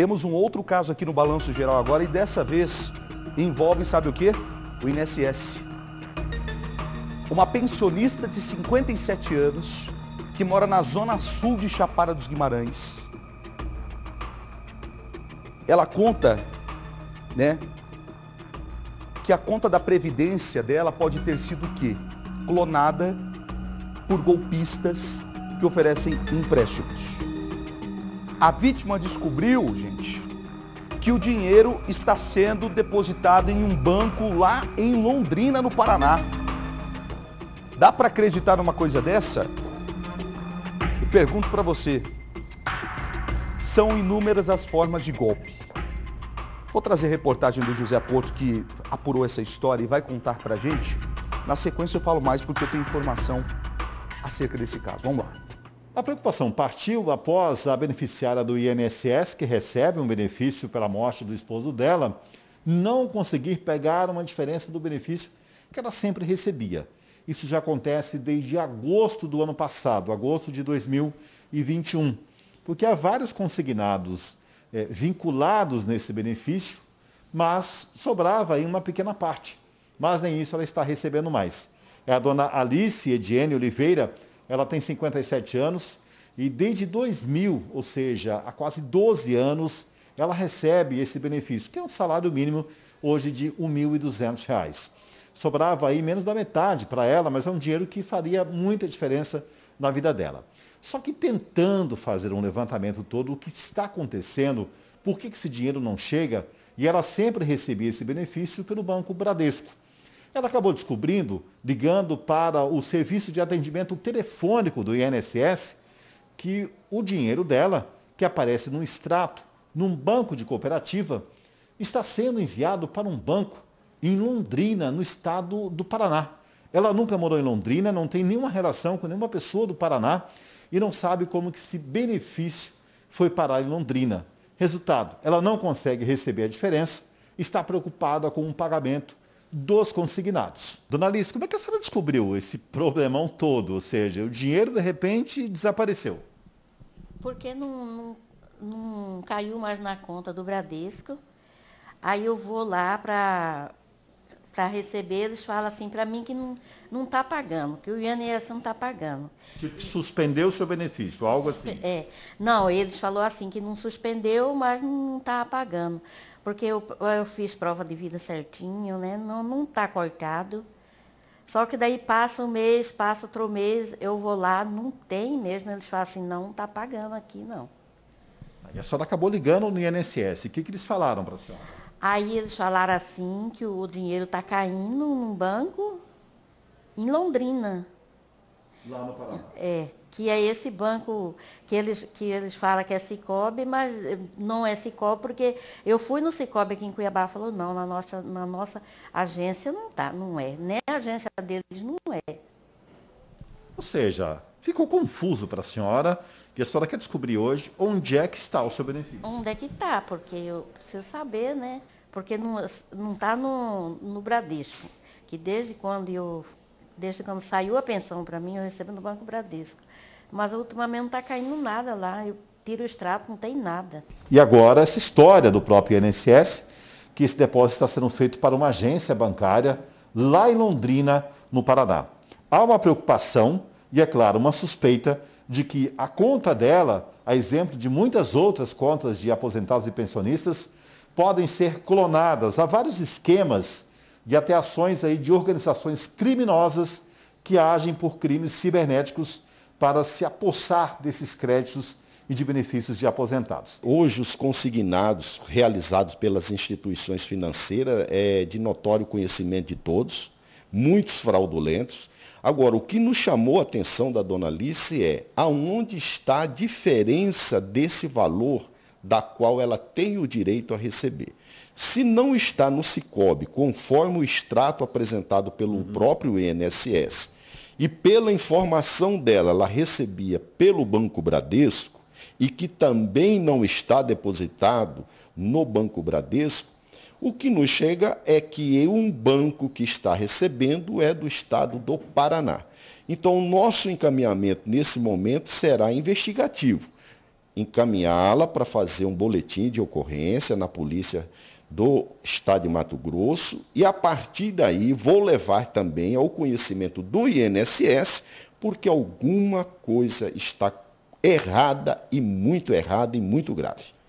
Temos um outro caso aqui no Balanço Geral agora e dessa vez envolve, sabe o quê? O INSS. Uma pensionista de 57 anos que mora na zona sul de Chapada dos Guimarães. Ela conta, né, que a conta da previdência dela pode ter sido o quê? Clonada por golpistas que oferecem empréstimos. A vítima descobriu, gente, que o dinheiro está sendo depositado em um banco lá em Londrina, no Paraná. Dá para acreditar numa coisa dessa? Eu pergunto para você. São inúmeras as formas de golpe. Vou trazer reportagem do José Porto que apurou essa história e vai contar para gente. Na sequência eu falo mais porque eu tenho informação acerca desse caso. Vamos lá. A preocupação partiu após a beneficiária do INSS, que recebe um benefício pela morte do esposo dela, não conseguir pegar uma diferença do benefício que ela sempre recebia. Isso já acontece desde agosto do ano passado, agosto de 2021, porque há vários consignados é, vinculados nesse benefício, mas sobrava aí uma pequena parte. Mas nem isso ela está recebendo mais. É a dona Alice Ediene Oliveira, ela tem 57 anos e desde 2000, ou seja, há quase 12 anos, ela recebe esse benefício, que é um salário mínimo hoje de R$ 1.200. Sobrava aí menos da metade para ela, mas é um dinheiro que faria muita diferença na vida dela. Só que tentando fazer um levantamento todo, o que está acontecendo, por que esse dinheiro não chega, e ela sempre recebia esse benefício pelo Banco Bradesco. Ela acabou descobrindo, ligando para o serviço de atendimento telefônico do INSS, que o dinheiro dela, que aparece num extrato, num banco de cooperativa, está sendo enviado para um banco em Londrina, no estado do Paraná. Ela nunca morou em Londrina, não tem nenhuma relação com nenhuma pessoa do Paraná e não sabe como que esse benefício foi parar em Londrina. Resultado, ela não consegue receber a diferença, está preocupada com um pagamento dos consignados. Dona Alice, como é que a senhora descobriu esse problemão todo? Ou seja, o dinheiro de repente desapareceu. Porque não, não, não caiu mais na conta do Bradesco. Aí eu vou lá para para receber, eles falam assim para mim que não não está pagando, que o INSS não está pagando. Tipo que suspendeu o seu benefício, algo assim. É. Não, eles falou assim que não suspendeu, mas não está pagando porque eu, eu fiz prova de vida certinho, né? Não, não tá cortado. Só que daí passa um mês, passa outro mês, eu vou lá, não tem mesmo. Eles falam assim, não tá pagando aqui, não. Aí a senhora acabou ligando no INSS. O que, que eles falaram para a senhora? Aí eles falaram assim que o dinheiro tá caindo num banco em Londrina. Lá no Paraná. É que é esse banco que eles, que eles falam que é Cicobi, mas eh, não é Cicobi, porque eu fui no Cicobi aqui em Cuiabá, e falou, não, na nossa, na nossa agência não tá, não é. Nem né? a agência deles não é. Ou seja, ficou confuso para a senhora, e a senhora quer descobrir hoje onde é que está o seu benefício. Onde é que está, porque eu preciso saber, né? Porque não está no, no Bradesco, que desde quando eu Desde quando saiu a pensão para mim, eu recebo no Banco Bradesco. Mas ultimamente não está caindo nada lá. Eu tiro o extrato, não tem nada. E agora essa história do próprio INSS, que esse depósito está sendo feito para uma agência bancária lá em Londrina, no Paraná. Há uma preocupação e, é claro, uma suspeita de que a conta dela, a exemplo de muitas outras contas de aposentados e pensionistas, podem ser clonadas. Há vários esquemas e até ações aí de organizações criminosas que agem por crimes cibernéticos para se apossar desses créditos e de benefícios de aposentados. Hoje, os consignados realizados pelas instituições financeiras é de notório conhecimento de todos, muitos fraudulentos. Agora, o que nos chamou a atenção da dona Alice é aonde está a diferença desse valor da qual ela tem o direito a receber. Se não está no CICOB, conforme o extrato apresentado pelo uhum. próprio INSS, e pela informação dela, ela recebia pelo Banco Bradesco, e que também não está depositado no Banco Bradesco, o que nos chega é que um banco que está recebendo é do estado do Paraná. Então, o nosso encaminhamento nesse momento será investigativo encaminhá-la para fazer um boletim de ocorrência na polícia do estado de Mato Grosso e a partir daí vou levar também ao conhecimento do INSS porque alguma coisa está errada e muito errada e muito grave.